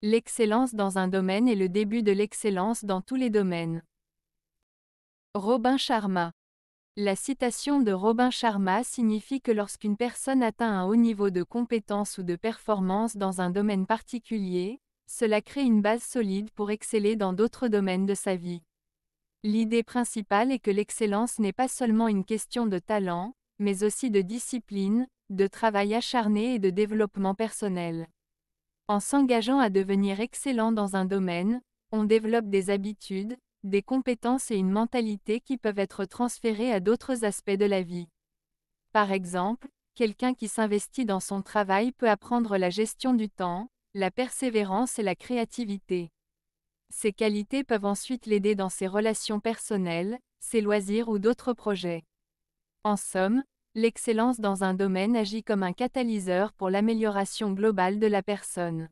L'excellence dans un domaine est le début de l'excellence dans tous les domaines. Robin Sharma. La citation de Robin Sharma signifie que lorsqu'une personne atteint un haut niveau de compétence ou de performance dans un domaine particulier, cela crée une base solide pour exceller dans d'autres domaines de sa vie. L'idée principale est que l'excellence n'est pas seulement une question de talent, mais aussi de discipline, de travail acharné et de développement personnel. En s'engageant à devenir excellent dans un domaine, on développe des habitudes, des compétences et une mentalité qui peuvent être transférées à d'autres aspects de la vie. Par exemple, quelqu'un qui s'investit dans son travail peut apprendre la gestion du temps, la persévérance et la créativité. Ces qualités peuvent ensuite l'aider dans ses relations personnelles, ses loisirs ou d'autres projets. En somme, L'excellence dans un domaine agit comme un catalyseur pour l'amélioration globale de la personne.